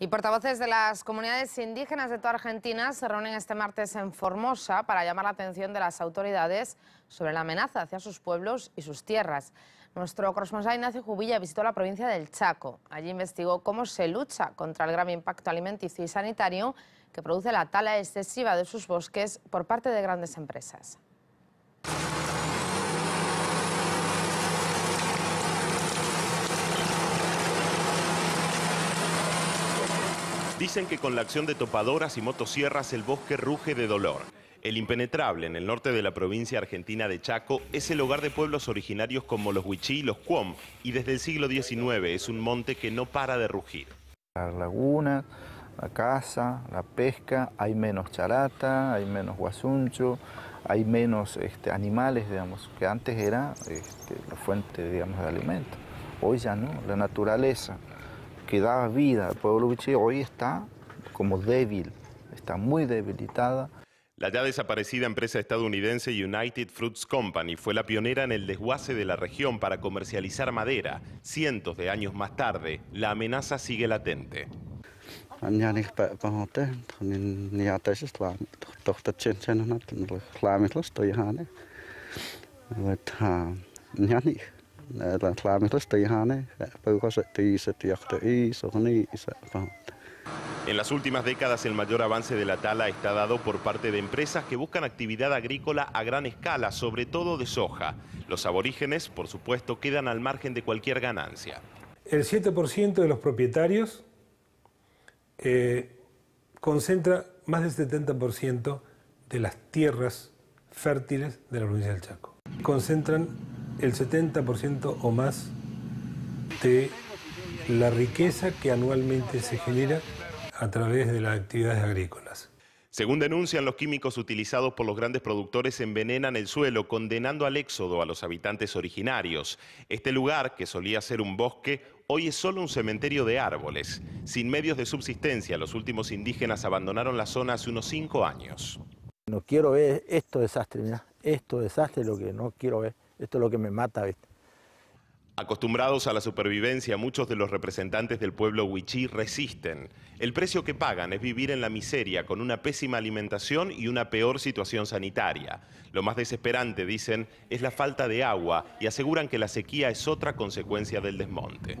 Y portavoces de las comunidades indígenas de toda Argentina se reúnen este martes en Formosa para llamar la atención de las autoridades sobre la amenaza hacia sus pueblos y sus tierras. Nuestro corresponsal Ignacio Jubilla visitó la provincia del Chaco. Allí investigó cómo se lucha contra el grave impacto alimenticio y sanitario que produce la tala excesiva de sus bosques por parte de grandes empresas. Dicen que con la acción de topadoras y motosierras el bosque ruge de dolor. El impenetrable, en el norte de la provincia argentina de Chaco, es el hogar de pueblos originarios como los Huichí y los Cuom, y desde el siglo XIX es un monte que no para de rugir. La laguna, la caza, la pesca, hay menos charata, hay menos guasuncho, hay menos este, animales, digamos, que antes era este, la fuente, digamos, de alimento. Hoy ya no, la naturaleza que vida al pueblo hoy está como débil, está muy debilitada. La ya desaparecida empresa estadounidense United Fruits Company fue la pionera en el desguace de la región para comercializar madera. Cientos de años más tarde, la amenaza sigue latente en las últimas décadas el mayor avance de la tala está dado por parte de empresas que buscan actividad agrícola a gran escala, sobre todo de soja. Los aborígenes, por supuesto, quedan al margen de cualquier ganancia. El 7% de los propietarios eh, concentra más del 70% de las tierras fértiles de la provincia del Chaco. Concentran el 70% o más de la riqueza que anualmente se genera a través de las actividades agrícolas. Según denuncian, los químicos utilizados por los grandes productores envenenan el suelo, condenando al éxodo a los habitantes originarios. Este lugar, que solía ser un bosque, hoy es solo un cementerio de árboles. Sin medios de subsistencia, los últimos indígenas abandonaron la zona hace unos cinco años. No quiero ver esto desastre, mira, esto desastre es lo que no quiero ver esto es lo que me mata, Acostumbrados a la supervivencia, muchos de los representantes del pueblo huichí resisten. El precio que pagan es vivir en la miseria, con una pésima alimentación y una peor situación sanitaria. Lo más desesperante, dicen, es la falta de agua y aseguran que la sequía es otra consecuencia del desmonte.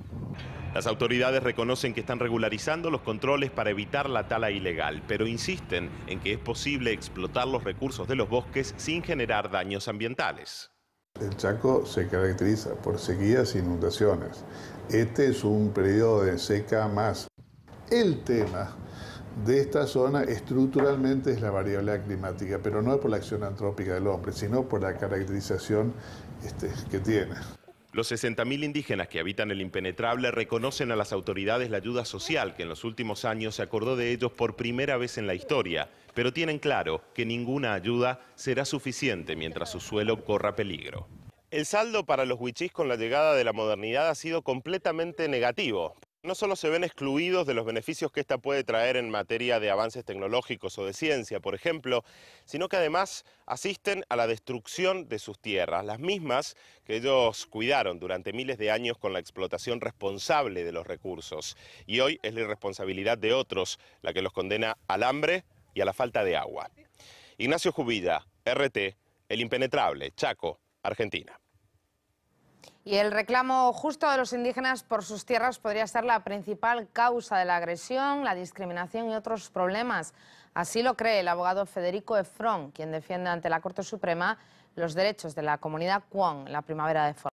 Las autoridades reconocen que están regularizando los controles para evitar la tala ilegal, pero insisten en que es posible explotar los recursos de los bosques sin generar daños ambientales. El Chaco se caracteriza por sequías e inundaciones. Este es un periodo de seca más. El tema de esta zona estructuralmente es la variable climática, pero no es por la acción antrópica del hombre, sino por la caracterización este, que tiene. Los 60.000 indígenas que habitan el impenetrable reconocen a las autoridades la ayuda social que en los últimos años se acordó de ellos por primera vez en la historia, pero tienen claro que ninguna ayuda será suficiente mientras su suelo corra peligro. El saldo para los huichís con la llegada de la modernidad ha sido completamente negativo no solo se ven excluidos de los beneficios que esta puede traer en materia de avances tecnológicos o de ciencia, por ejemplo, sino que además asisten a la destrucción de sus tierras, las mismas que ellos cuidaron durante miles de años con la explotación responsable de los recursos. Y hoy es la irresponsabilidad de otros la que los condena al hambre y a la falta de agua. Ignacio Jubilla, RT, El Impenetrable, Chaco, Argentina. Y el reclamo justo de los indígenas por sus tierras podría ser la principal causa de la agresión, la discriminación y otros problemas. Así lo cree el abogado Federico Efrón, quien defiende ante la Corte Suprema los derechos de la comunidad Quan, en la primavera de Foro.